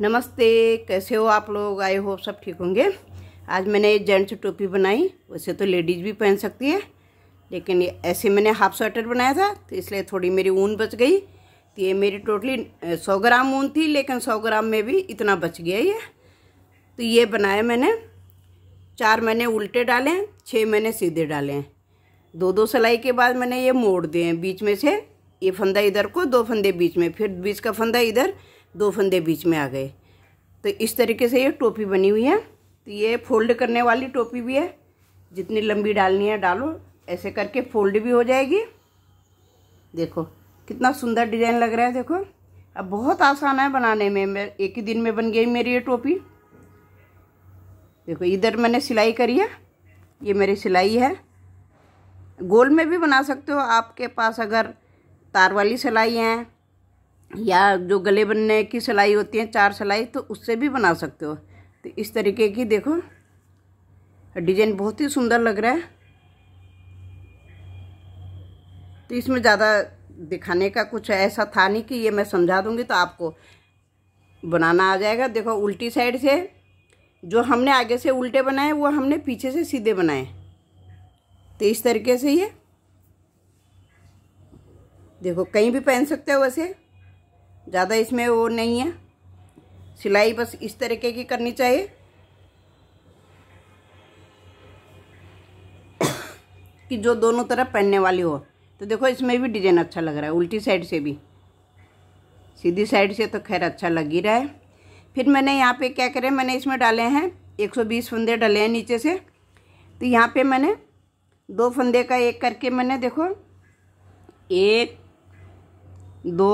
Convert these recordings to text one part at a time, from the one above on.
नमस्ते कैसे हो आप लोग आए हो सब ठीक होंगे आज मैंने ये जेंट्स टोपी बनाई वैसे तो लेडीज़ भी पहन सकती है लेकिन ऐसे मैंने हाफ स्वेटर बनाया था तो इसलिए थोड़ी मेरी ऊन बच गई तो ये मेरी टोटली सौ ग्राम ऊन थी लेकिन सौ ग्राम में भी इतना बच गया ये तो ये बनाया मैंने चार मैंने उल्टे डाले हैं छः मैंने सीधे डाले हैं दो दो सिलाई के बाद मैंने ये मोड़ दिए हैं बीच में से ये फंदा इधर को दो फंदे बीच में फिर बीच का फंदा इधर दो फंदे बीच में आ गए तो इस तरीके से ये टोपी बनी हुई है तो ये फोल्ड करने वाली टोपी भी है जितनी लंबी डालनी है डालो ऐसे करके फोल्ड भी हो जाएगी देखो कितना सुंदर डिजाइन लग रहा है देखो अब बहुत आसान है बनाने में मैं एक ही दिन में बन गई मेरी ये टोपी देखो इधर मैंने सिलाई करी है ये मेरी सिलाई है गोल में भी बना सकते हो आपके पास अगर तार वाली सिलाई हैं या जो गले बनने की सिलाई होती है चार सिलाई तो उससे भी बना सकते हो तो इस तरीके की देखो डिजाइन बहुत ही सुंदर लग रहा है तो इसमें ज़्यादा दिखाने का कुछ ऐसा था नहीं कि ये मैं समझा दूँगी तो आपको बनाना आ जाएगा देखो उल्टी साइड से जो हमने आगे से उल्टे बनाए वो हमने पीछे से सीधे बनाए तो इस तरीके से ये देखो कहीं भी पहन सकते हो वैसे ज़्यादा इसमें वो नहीं है सिलाई बस इस तरीके की करनी चाहिए कि जो दोनों तरफ पहनने वाली हो तो देखो इसमें भी डिजाइन अच्छा लग रहा है उल्टी साइड से भी सीधी साइड से तो खैर अच्छा लग ही रहा है फिर मैंने यहाँ पे क्या करें मैंने इसमें डाले हैं 120 फंदे डाले हैं नीचे से तो यहाँ पे मैंने दो फंदे का एक करके मैंने देखो एक दो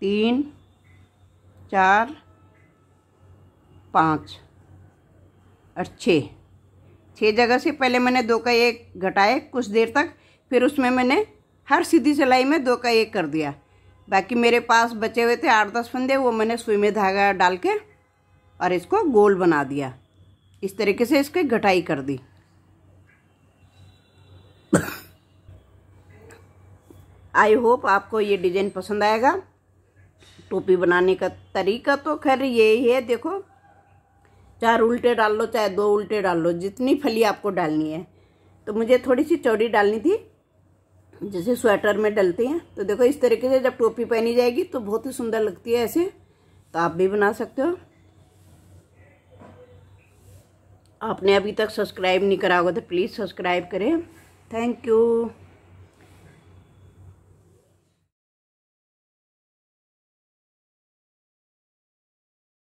तीन चार पाँच और छः छः जगह से पहले मैंने दो का एक घटाए कुछ देर तक फिर उसमें मैंने हर सीधी सिलाई में दो का एक कर दिया बाकी मेरे पास बचे हुए थे आठ दस फंदे वो मैंने सुई में धागा डाल के और इसको गोल बना दिया इस तरीके से इसकी घटाई कर दी आई होप आपको ये डिज़ाइन पसंद आएगा टोपी बनाने का तरीका तो खैर यही है देखो चार उल्टे डाल लो चाहे दो उल्टे डाल लो जितनी फली आपको डालनी है तो मुझे थोड़ी सी चौड़ी डालनी थी जैसे स्वेटर में डलते हैं तो देखो इस तरीके से जब टोपी पहनी जाएगी तो बहुत ही सुंदर लगती है ऐसे तो आप भी बना सकते हो आपने अभी तक सब्सक्राइब नहीं करा होगा तो प्लीज़ सब्सक्राइब करें थैंक यू